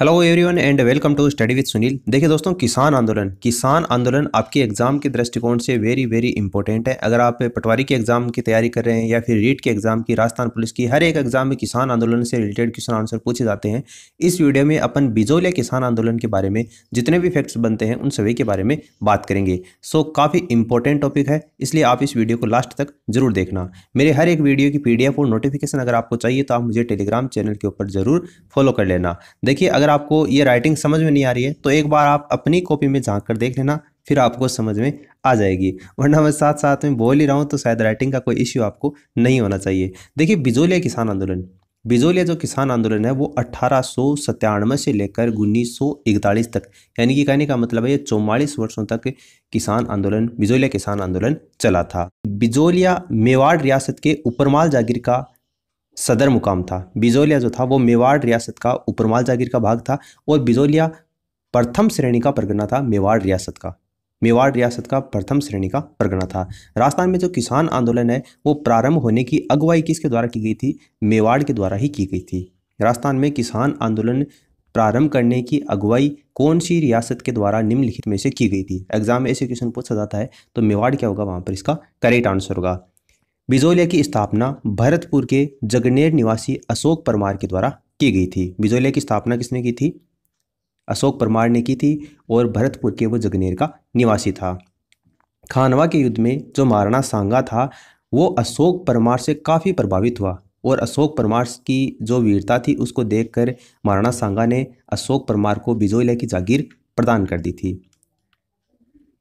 hello everyone and welcome to study with Sunil देखिए दोस्तों किसान आंदोलन किसान आंदोलन आपके एग्ज़ाम के दृष्टिकोण से वेरी वेरी इंपॉर्टेंट है अगर आप पटवारी के एग्ज़ाम की तैयारी कर रहे हैं या फिर रीट के एग्ज़ाम की राजस्थान पुलिस की हर एक एग्ज़ाम में किसान आंदोलन से रिलेटेड क्वेश्चन आंसर पूछे जाते हैं इस वीडियो में अपन बिजोलिया किसान आंदोलन के बारे में जितने भी फैक्ट्स बनते हैं उन सभी के बारे में बात करेंगे सो काफ़ी इंपॉर्टेंट टॉपिक है इसलिए आप इस वीडियो को लास्ट तक जरूर देखना मेरे हर एक वीडियो की पी और नोटिफिकेशन अगर आपको चाहिए तो आप मुझे टेलीग्राम चैनल के ऊपर ज़रूर फॉलो कर लेना देखिए अगर आपको ये राइटिंग समझ में नहीं आ रही है तो एक बार आप अपनी कॉपी में झाँक कर देख लेना फिर आपको समझ में आ जाएगी वरना मैं साथ साथ में बोल ही रहा हूँ तो शायद राइटिंग का कोई इश्यू आपको नहीं होना चाहिए देखिए बिजोलिया किसान आंदोलन बिजोलिया जो किसान आंदोलन है वो अट्ठारह से लेकर उन्नीस तक यानी कि कहने का मतलब है ये चौवालीस वर्षों तक किसान आंदोलन बिजोलिया किसान आंदोलन चला था बिजोलिया मेवाड़ रियासत के उपरमाल जागीर का सदर मुकाम था बिजोलिया जो था वो मेवाड़ रियासत का उपरमाल जागीर का भाग था और बिजोलिया प्रथम श्रेणी का परगना था मेवाड़ रियासत का मेवाड़ रियासत का प्रथम श्रेणी का परगना था राजस्थान में जो किसान आंदोलन है वो प्रारंभ होने की अगुवाई किसके द्वारा की गई थी मेवाड़ के द्वारा ही की गई थी राजस्थान में किसान आंदोलन प्रारंभ करने की अगुवाई कौन सी रियासत के द्वारा निम्नलिखित में से की गई थी एग्जाम में ऐसे क्वेश्चन पूछा जाता है तो मेवाड़ क्या होगा वहाँ पर इसका करेक्ट आंसर होगा बिजोलिया की स्थापना भरतपुर के जगनेर निवासी अशोक परमार के द्वारा की गई थी बिजोलिया की स्थापना किसने की थी अशोक परमार ने की थी और भरतपुर के वो जगनेर का निवासी था खानवा के युद्ध में जो महाराणा सांगा था वो अशोक परमार से काफ़ी प्रभावित हुआ और अशोक परमार की जो वीरता थी उसको देखकर महाराणा सांगा ने अशोक परमार को बिजोलिया की जागीर प्रदान कर दी थी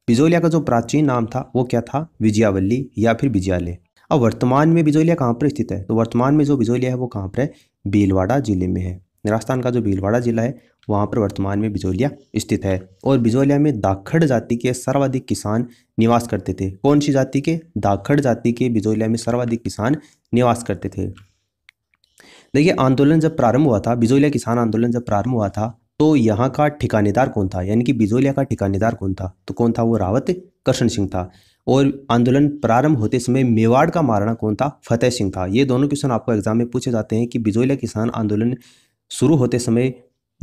बिजोलिया का जो प्राचीन नाम था वो क्या था विजयावली या फिर विजयालय अब वर्तमान में बिजोलिया कहाँ पर स्थित है तो वर्तमान में जो बिजोलिया है वो कहाँ पर है भीलवाड़ा जिले में है राजस्थान का जो भीलवाड़ा जिला है वहाँ पर वर्तमान में बिजोलिया स्थित है और बिजोलिया में दाखड़ जाति के सर्वाधिक किसान निवास करते थे कौन सी जाति के दाखड़ जाति के बिजोलिया में सर्वाधिक किसान निवास करते थे देखिए आंदोलन जब प्रारंभ हुआ था बिजोलिया किसान आंदोलन जब प्रारंभ हुआ था तो यहाँ का ठिकानेदार कौन था यानी कि बिजोलिया का ठिकानेदार कौन था तो कौन था वो रावत कृष्ण सिंह था और आंदोलन प्रारंभ होते समय मेवाड़ का महाराणा कौन था फतेह सिंह था ये दोनों क्वेश्चन आपको एग्जाम में पूछे जाते हैं कि बिजोलिया किसान आंदोलन शुरू होते समय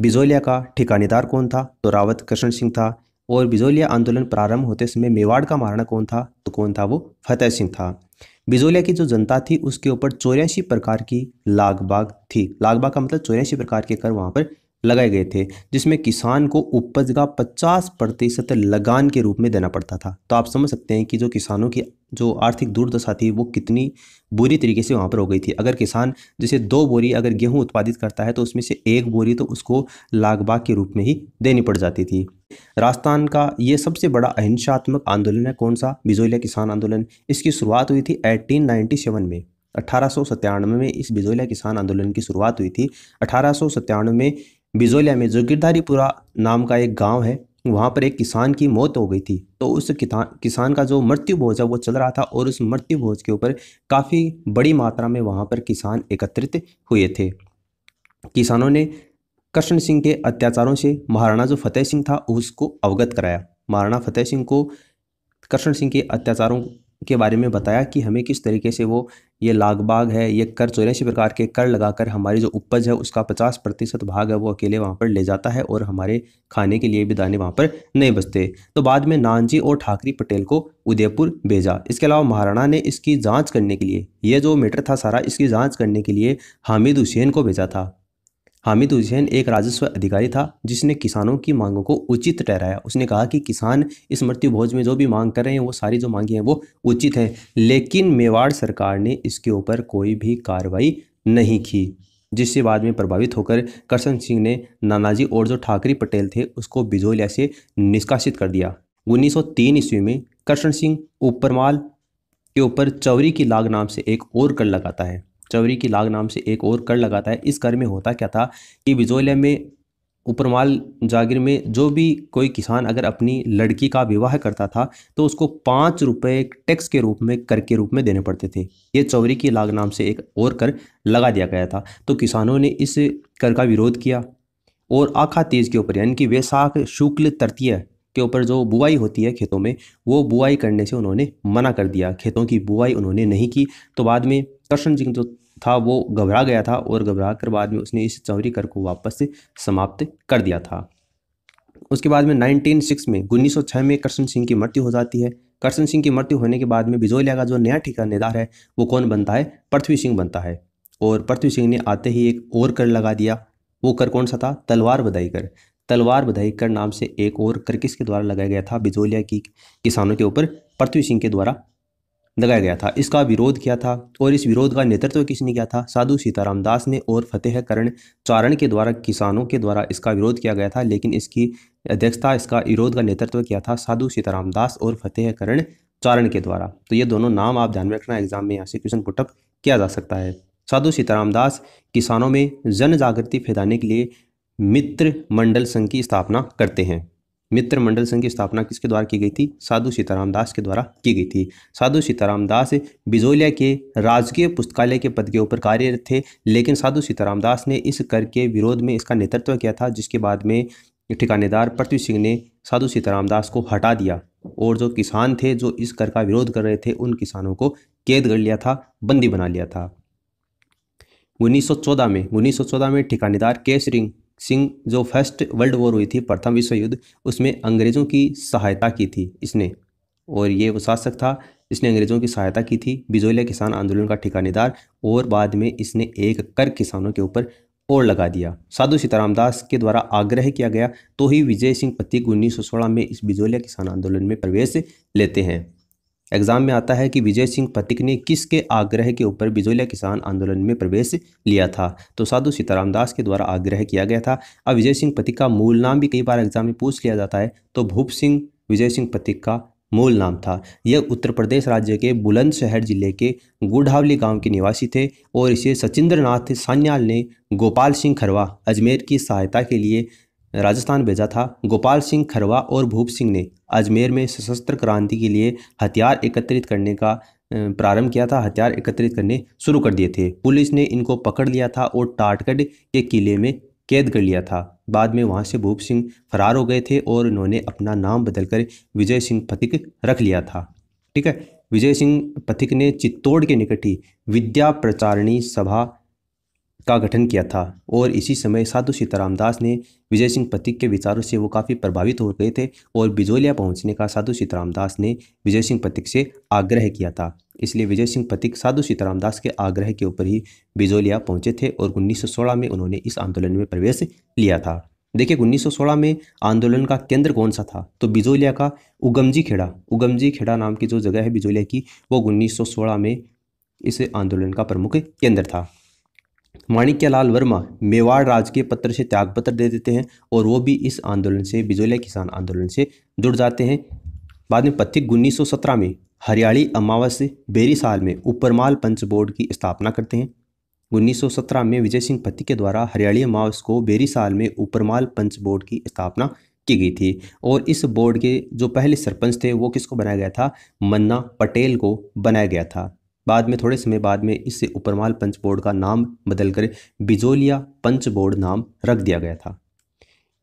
बिजोलिया का ठिकानेदार कौन था तो रावत कृष्ण सिंह था और बिजोलिया आंदोलन प्रारंभ होते समय मेवाड़ का महाराणा कौन था तो कौन था वो फतेह सिंह था बिजोलिया की जो जनता थी उसके ऊपर चौरासी प्रकार की लागबाग थी लागबाग का मतलब चौरासी प्रकार के कर वहाँ पर लगाए गए थे जिसमें किसान को उपज का 50 प्रतिशत लगान के रूप में देना पड़ता था तो आप समझ सकते हैं कि जो किसानों की जो आर्थिक दुर्दशा थी वो कितनी बुरी तरीके से वहाँ पर हो गई थी अगर किसान जैसे दो बोरी अगर गेहूँ उत्पादित करता है तो उसमें से एक बोरी तो उसको लागबाग के रूप में ही देनी पड़ जाती थी राजस्थान का ये सबसे बड़ा अहिंसात्मक आंदोलन है कौन सा बिजोलिया किसान आंदोलन इसकी शुरुआत हुई थी एटीन में अठारह में इस बिजोलिया किसान आंदोलन की शुरुआत हुई थी अठारह में बिजोलिया में जो गिरधारीपुरा नाम का एक गांव है वहाँ पर एक किसान की मौत हो गई थी तो उस किसान का जो मृत्यु भोज है वो चल रहा था और उस मृत्यु भोज के ऊपर काफ़ी बड़ी मात्रा में वहाँ पर किसान एकत्रित हुए थे किसानों ने कृष्ण सिंह के अत्याचारों से महाराणा जो फतेह सिंह था उसको अवगत कराया महाराणा फतेह सिंह को कृष्ण सिंह के अत्याचारों के बारे में बताया कि हमें किस तरीके से वो ये लागबाग है ये कर चौरासी प्रकार के कर लगाकर हमारी जो उपज है उसका पचास प्रतिशत भाग है वो अकेले वहाँ पर ले जाता है और हमारे खाने के लिए भी दाने वहाँ पर नहीं बचते तो बाद में नानजी और ठाकरी पटेल को उदयपुर भेजा इसके अलावा महाराणा ने इसकी जाँच करने के लिए ये जो मीटर था सारा इसकी जाँच करने के लिए हामिद हुसैन को भेजा था हामिद हुसैन एक राजस्व अधिकारी था जिसने किसानों की मांगों को उचित ठहराया उसने कहा कि किसान इस मृत्यु भोज में जो भी मांग कर रहे हैं वो सारी जो मांगी हैं वो उचित हैं लेकिन मेवाड़ सरकार ने इसके ऊपर कोई भी कार्रवाई नहीं की जिससे बाद में प्रभावित होकर करसन सिंह ने नानाजी और जो ठाकरे पटेल थे उसको बिजोलिया से निष्कासित कर दिया उन्नीस ईस्वी में करसन सिंह उपरमाल के ऊपर चौरी की लाग नाम से एक और कर लगाता है चवरी की लाग नाम से एक और कर लगाता है इस कर में होता क्या था कि बिजोलिया में उपरमाल जागीर में जो भी कोई किसान अगर अपनी लड़की का विवाह करता था तो उसको पाँच रुपये टैक्स के रूप में कर के रूप में देने पड़ते थे ये चौरी की लाग नाम से एक और कर लगा दिया गया था तो किसानों ने इस कर का विरोध किया और आखा तेज के ऊपर यानी कि वैसाख शुक्ल तृतीय के ऊपर जो बुआई होती है खेतों में वो बुआई करने से उन्होंने मना कर दिया खेतों की बुआई उन्होंने नहीं की तो बाद में कृष्ण सिंह जो था वो घबरा गया था और घबरा कर बाद में उसने इस चौरी कर को वापस से समाप्त कर दिया था उसके बाद में 196 में 1906 में कृष्ण सिंह की मृत्यु हो जाती है कृष्ण सिंह की मृत्यु होने के बाद में बिजोलिया का जो नया ठिकानेदार है वो कौन बनता है पृथ्वी सिंह बनता है और पृथ्वी सिंह ने आते ही एक और कर लगा दिया वो कर कौन सा था तलवार बधाई कर तलवार बधाई कर नाम से एक और कर किसके द्वारा लगाया गया था बिजोलिया की किसानों के ऊपर पृथ्वी सिंह के द्वारा लगाया गया था इसका विरोध किया था और इस विरोध का नेतृत्व किसने किया था साधु सीताराम दास ने और फतेह करण चारण के द्वारा किसानों के द्वारा इसका विरोध किया गया था लेकिन इसकी अध्यक्षता इसका विरोध का नेतृत्व किया था साधु सीताराम दास और फतेह करण चारण के द्वारा तो ये दोनों नाम आप ध्यान में रखना एग्जाम में यहाँ से क्वेश्चन पुटअप किया जा सकता है साधु सीताराम दास किसानों में जन जागृति फैलाने के लिए मित्र मंडल संघ की स्थापना करते हैं मित्र मंडल संघ की स्थापना किसके द्वारा की गई थी साधु सीताराम दास के द्वारा की गई थी साधु सीताराम दास बिजोलिया के राजकीय पुस्तकालय के पद के ऊपर कार्यरत थे लेकिन साधु सीताराम दास ने इस कर के विरोध में इसका नेतृत्व किया था जिसके बाद में ठिकानेदार पृथ्वी सिंह ने साधु सीताराम दास को हटा दिया और जो किसान थे जो इस कर का विरोध कर रहे थे उन किसानों को कैद कर लिया था बंदी बना लिया था 1914 में 1914 में ठिकानेदार केसरिंग सिंह जो फर्स्ट वर्ल्ड वॉर हुई थी प्रथम विश्व युद्ध उसमें अंग्रेज़ों की सहायता की थी इसने और ये वो शासक था इसने अंग्रेज़ों की सहायता की थी बिजोलिया किसान आंदोलन का ठिकानेदार और बाद में इसने एक कर किसानों के ऊपर और लगा दिया साधु सीताराम दास के द्वारा आग्रह किया गया तो ही विजय सिंह पत्ती उन्नीस में इस बिजोलिया किसान आंदोलन में प्रवेश लेते हैं एग्जाम में आता है कि विजय सिंह पथिक ने किसके आग्रह के ऊपर बिजोलिया किसान आंदोलन में प्रवेश लिया था तो साधु सीताराम दास के द्वारा आग्रह किया गया था अब विजय सिंह पथिक का मूल नाम भी कई बार एग्जाम में पूछ लिया जाता है तो भूप सिंह विजय सिंह पथिक का मूल नाम था यह उत्तर प्रदेश राज्य के बुलंदशहर जिले के गुढ़ावली गांव के निवासी थे और इसे सचिंद्रनाथ सान्याल ने गोपाल सिंह खरवा अजमेर की सहायता के लिए राजस्थान भेजा था गोपाल सिंह खरवा और भूप सिंह ने अजमेर में सशस्त्र क्रांति के लिए हथियार एकत्रित करने का प्रारंभ किया था हथियार एकत्रित करने शुरू कर दिए थे पुलिस ने इनको पकड़ लिया था और टाटगढ़ के किले में कैद कर लिया था बाद में वहाँ से भूप सिंह फरार हो गए थे और इन्होंने अपना नाम बदलकर विजय सिंह पथिक रख लिया था ठीक है विजय सिंह पथिक ने चित्तौड़ के निकट ही विद्या प्रचारणी सभा का गठन किया था और इसी समय साधु सीताराम दास ने विजय सिंह पथिक के विचारों से वो काफ़ी प्रभावित हो गए थे और बिजोलिया पहुंचने का साधु सीताराम दास ने विजय सिंह पथिक से आग्रह किया था इसलिए विजय सिंह पथिक साधु सीताराम दास के आग्रह के ऊपर ही बिजोलिया पहुंचे थे और उन्नीस में उन्होंने इस आंदोलन में प्रवेश लिया था देखिए 1916 में आंदोलन का केंद्र कौन सा था तो बिजोलिया का उगमजी खेड़ा उगमजी खेड़ा नाम की जो जगह है बिजोलिया की वो 1916 में इस आंदोलन का प्रमुख केंद्र था माणिक्यलाल वर्मा मेवाड़ राज के पत्र से त्यागपत्र दे देते हैं और वो भी इस आंदोलन से बिजोलिया किसान आंदोलन से जुड़ जाते हैं बाद में पथिक उन्नीस में हरियाली अमावस्य बेरी साल में उपरमाल पंच बोर्ड की स्थापना करते हैं 1917 में विजय सिंह पथिक के द्वारा हरियाली अमावस को बेरी साल में उपरमाल पंच बोर्ड की स्थापना की गई थी और इस बोर्ड के जो पहले सरपंच थे वो किसको बनाया गया था मन्ना पटेल को बनाया गया था बाद में थोड़े समय बाद में इससे उपरमाल पंच बोर्ड का नाम बदलकर बिजोलिया पंच बोर्ड नाम रख दिया गया था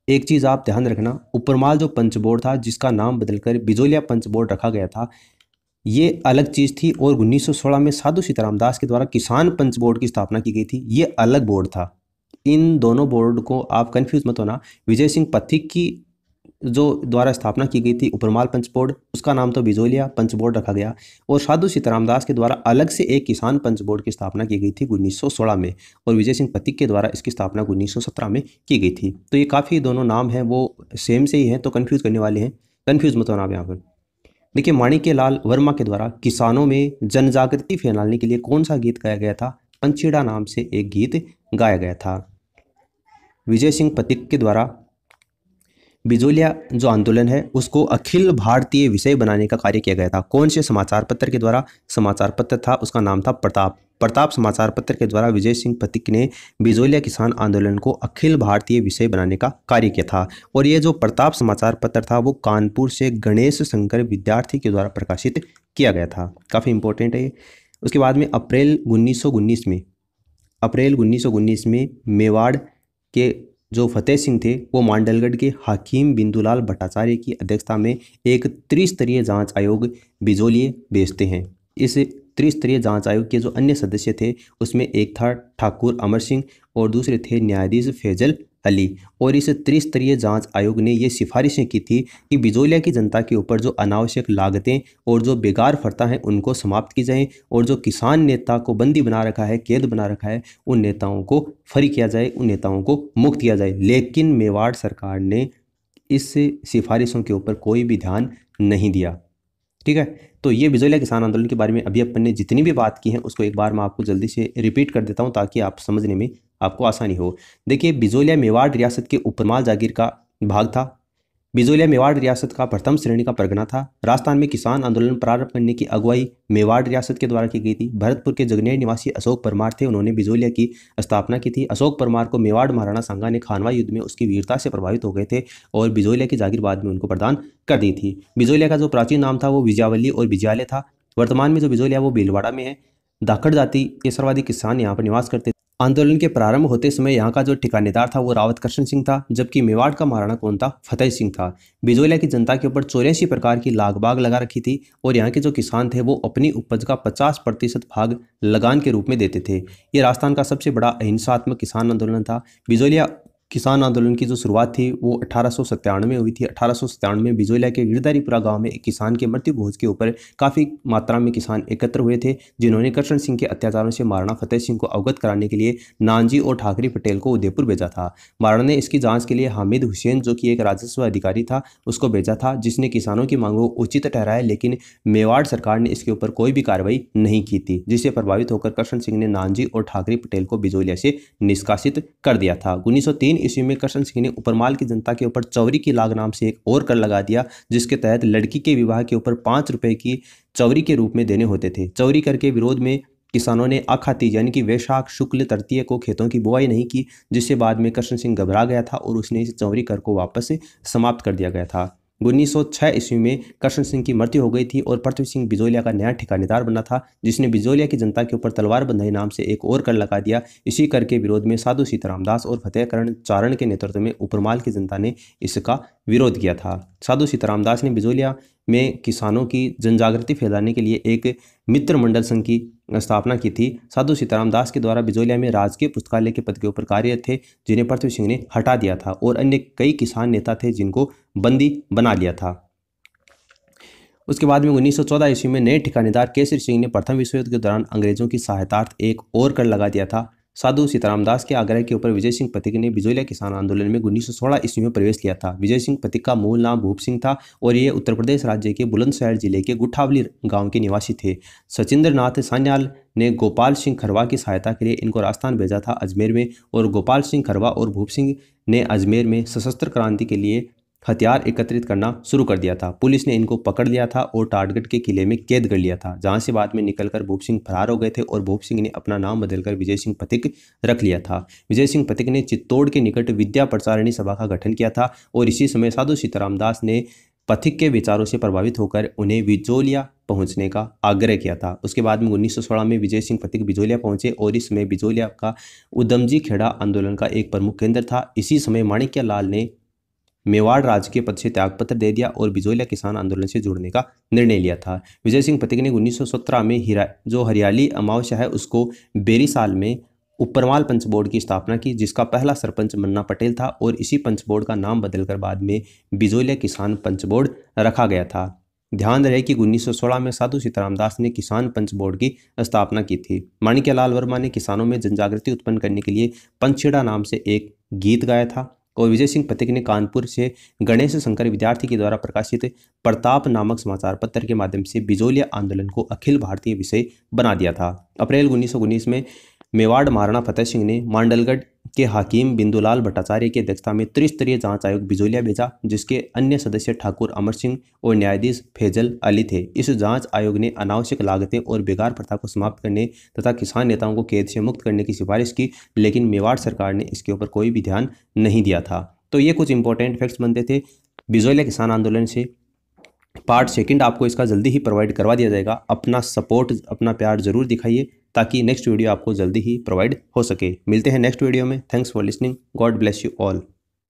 एक चीज़ आप ध्यान रखना उपरमाल जो पंच बोर्ड था जिसका नाम बदलकर बिजोलिया पंच बोर्ड रखा गया था ये अलग चीज़ थी और 1916 में साधु सीताराम दास के द्वारा किसान पंच बोर्ड की स्थापना की गई थी ये अलग बोर्ड था इन दोनों बोर्ड को आप कन्फ्यूज मत होना विजय सिंह पथिक की जो द्वारा स्थापना की गई थी उपरमाल पंच बोर्ड उसका नाम तो बिजोलिया पंच बोर्ड रखा गया और साधु सीताराम दास के द्वारा अलग से एक किसान पंच बोर्ड की स्थापना की गई थी उन्नीस सौ सोलह में और विजय सिंह पतिक के द्वारा इसकी स्थापना उन्नीस सौ सत्रह में की गई थी तो ये काफ़ी दोनों नाम हैं वो सेम से ही हैं तो कन्फ्यूज़ करने वाले हैं कन्फ्यूज़ मत होना आप यहाँ पर देखिए माणिक्य लाल वर्मा के द्वारा किसानों में जनजागृति फैलाने के लिए कौन सा गीत गाया गया था पंचीड़ा नाम से एक गीत गाया गया था विजय सिंह पतिक के द्वारा बिजोलिया जो आंदोलन है उसको अखिल भारतीय विषय बनाने का कार्य किया गया था कौन से समाचार पत्र के द्वारा समाचार पत्र था उसका नाम था प्रताप प्रताप समाचार पत्र के द्वारा विजय सिंह पतिक ने बिजोलिया किसान आंदोलन को अखिल भारतीय विषय बनाने का कार्य किया था और ये जो प्रताप समाचार पत्र था वो कानपुर से गणेश शंकर विद्यार्थी के द्वारा प्रकाशित किया गया था काफ़ी इंपॉर्टेंट है ये उसके बाद में अप्रैल उन्नीस में अप्रैल उन्नीस में मेवाड़ के जो फतेह सिंह थे वो मांडलगढ़ के हाकिम बिंदुलाल भट्टाचार्य की अध्यक्षता में एक त्रिस्तरीय जांच आयोग बिजोलिए भेजते हैं इस त्रिस्तरीय जांच आयोग के जो अन्य सदस्य थे उसमें एक था ठाकुर अमर सिंह और दूसरे थे न्यायाधीश फैजल अली और इस त्रिस्तरीय जांच आयोग ने ये सिफारिशें की थी कि बिजोलिया की जनता के ऊपर जो अनावश्यक लागतें और जो बेकार फरता हैं उनको समाप्त की जाएं और जो किसान नेता को बंदी बना रखा है कैद बना रखा है उन नेताओं को फरी किया जाए उन नेताओं को मुक्त किया जाए लेकिन मेवाड़ सरकार ने इस सिफारिशों के ऊपर कोई भी ध्यान नहीं दिया ठीक है तो ये बिजोलिया किसान आंदोलन के बारे में अभी अपन ने जितनी भी बात की है उसको एक बार मैं आपको जल्दी से रिपीट कर देता हूँ ताकि आप समझने में आपको आसानी हो देखिए बिजोलिया मेवाड़ रियासत के उपरमाल जागीर का भाग था बिजोलिया मेवाड़ रियासत का प्रथम श्रेणी का परगना था राजस्थान में किसान आंदोलन प्रारंभ करने की अगुवाई मेवाड़ रियासत के द्वारा की गई थी भरतपुर के जगनेर निवासी अशोक परमार थे उन्होंने बिजोलिया की स्थापना की थी अशोक परमार को मेवाड़ महाराणा सांगा ने खानवा युद्ध में उसकी वीरता से प्रभावित हो गए थे और बिजोलिया की जागीर बाद में उनको प्रदान कर दी थी बिजोलिया का जो प्राचीन नाम था वो विजयावली और विजयालय था वर्तमान में जो बिजोलिया वो भीलवाड़ा में है दाखड़ जाति के सर्वाधिक किसान यहाँ पर निवास करते आंदोलन के प्रारंभ होते समय यहाँ का जो ठिकानेदार था वो रावत कृष्ण सिंह था जबकि मेवाड़ का महाराणा कौन था फतेह सिंह था बिजोलिया की जनता के ऊपर चौरासी प्रकार की लाग बाग लगा रखी थी और यहाँ के जो किसान थे वो अपनी उपज का 50 प्रतिशत भाग लगान के रूप में देते थे ये राजस्थान का सबसे बड़ा अहिंसात्मक किसान आंदोलन था बिजोलिया किसान आंदोलन की जो शुरुआत थी वो अठारह में हुई थी अठारह में बिजोला के गिरदारीपुरा गांव में एक किसान के मृत्यु भोज के ऊपर काफ़ी मात्रा में किसान एकत्र हुए थे जिन्होंने कृष्ण सिंह के अत्याचारों से महाराणा फतेह सिंह को अवगत कराने के लिए नानजी और ठाकरी पटेल को उदयपुर भेजा था महाराणा ने इसकी जाँच के लिए हामिद हुसैन जो कि एक राजस्व अधिकारी था उसको भेजा था जिसने किसानों की मांगों को उचित ठहराया लेकिन मेवाड़ सरकार ने इसके ऊपर कोई भी कार्रवाई नहीं की थी जिससे प्रभावित होकर कृष्ण सिंह ने नानजी और ठाकरे पटेल को बिजोलिया से निष्कासित कर दिया था उन्नीस तीन ईस्वी में कृष्ण सिंह ने उपरमाल की जनता के ऊपर चौरी की लाग नाम से एक और कर लगा दिया जिसके तहत लड़की के विवाह के ऊपर पाँच रुपये की चौरी के रूप में देने होते थे चौरी करके विरोध में किसानों ने अखाती यानी कि वैशाख शुक्ल तृतीय को खेतों की बुआई नहीं की जिससे बाद में कृष्ण सिंह घबरा गया था और उसने इस चौरी कर को वापस समाप्त कर दिया गया था उन्नीस सौ ईस्वी में कृष्ण सिंह की मृत्यु हो गई थी और पृथ्वी सिंह बिजोलिया का नया ठिकानेदार बना था जिसने बिजोलिया की जनता के ऊपर तलवार बंधाई नाम से एक और कर लगा दिया इसी कर के विरोध में साधु सीताराम दास और फतेहकरण चारण के नेतृत्व में उपरमाल की जनता ने इसका विरोध किया था साधु सीताराम दास ने बिजोलिया में किसानों की जनजागृति फैलाने के लिए एक मित्र मंडल संघ की स्थापना की थी साधु सीताराम दास के द्वारा बिजोलिया में राजकीय पुस्तकालय के पद के ऊपर कार्य थे जिन्हें पृथ्वी सिंह ने हटा दिया था और अन्य कई किसान नेता थे जिनको बंदी बना लिया था उसके बाद में 1914 ईस्वी में नए ठिकानेदार केसरी सिंह ने प्रथम विश्व युद्ध के दौरान अंग्रेजों की सहायतार्थ एक और कर लगा दिया था साधु सीताराम दास के आग्रह के ऊपर विजय सिंह पथिक ने बिजोलिया किसान आंदोलन में उन्नीस सौ ईस्वी में प्रवेश लिया था विजय सिंह पथिक का मूल नाम भूप सिंह था और ये उत्तर प्रदेश राज्य के बुलंदशहर जिले के गुठावली गांव के निवासी थे सचिंद्र नाथ सान्याल ने गोपाल सिंह खरवा की सहायता के लिए इनको राजस्थान भेजा था अजमेर में और गोपाल सिंह खरवा और भूप सिंह ने अजमेर में सशस्त्र क्रांति के लिए हथियार एकत्रित करना शुरू कर दिया था पुलिस ने इनको पकड़ लिया था और टारगेट के किले में कैद कर लिया था जहां से बाद में निकलकर भूप सिंह फरार हो गए थे और भूप सिंह ने अपना नाम बदलकर विजय सिंह पथिक रख लिया था विजय सिंह पथिक ने चित्तौड़ के निकट विद्या प्रसारिणी सभा का गठन किया था और इसी समय साधु सीताराम दास ने पथिक के विचारों से प्रभावित होकर उन्हें बिजोलिया पहुंचने का आग्रह किया था उसके बाद में उन्नीस में विजय सिंह पथिक बिजोलिया पहुंचे और इस समय बिजोलिया का उदमजी खेड़ा आंदोलन का एक प्रमुख केंद्र था इसी समय माणिक्यलाल ने मेवाड़ राज्य के पद से त्यागपत्र दे दिया और बिजोलिया किसान आंदोलन से जुड़ने का निर्णय लिया था विजय सिंह ने उन्नीस में हिरा जो हरियाली अमावस्या है उसको बेरी साल में उपरमाल पंच बोर्ड की स्थापना की जिसका पहला सरपंच मन्ना पटेल था और इसी पंच बोर्ड का नाम बदलकर बाद में बिजोलिया किसान पंच बोर्ड रखा गया था ध्यान रहे कि 1916 में साधु सीताराम दास ने किसान पंच बोर्ड की स्थापना की थी माणिक्यलाल वर्मा ने किसानों में जनजागृति उत्पन्न करने के लिए पंचछेड़ा नाम से एक गीत गाया था और विजय सिंह पथिक ने कानपुर से गणेश शंकर विद्यार्थी के द्वारा प्रकाशित प्रताप नामक समाचार पत्र के माध्यम से बिजोलिया आंदोलन को अखिल भारतीय विषय बना दिया था अप्रैल उन्नीस में मेवाड़ महाराणा फतेह सिंह ने मांडलगढ़ के हाकिम बिंदुलाल भट्टाचार्य की अध्यक्षता में त्रिस्तरीय जांच आयोग बिजोलिया भेजा जिसके अन्य सदस्य ठाकुर अमर सिंह और न्यायाधीश फैजल अली थे इस जांच आयोग ने अनावश्यक लागतें और बेकार प्रथा को समाप्त करने तथा किसान नेताओं को कैद से मुक्त करने की सिफारिश की लेकिन मेवाड़ सरकार ने इसके ऊपर कोई भी ध्यान नहीं दिया था तो ये कुछ इंपॉर्टेंट फैक्ट्स बनते थे बिजोलिया किसान आंदोलन से पार्ट सेकेंड आपको इसका जल्दी ही प्रोवाइड करवा दिया जाएगा अपना सपोर्ट अपना प्यार जरूर दिखाइए ताकि नेक्स्ट वीडियो आपको जल्दी ही प्रोवाइड हो सके मिलते हैं नेक्स्ट वीडियो में thanks for listening God bless you all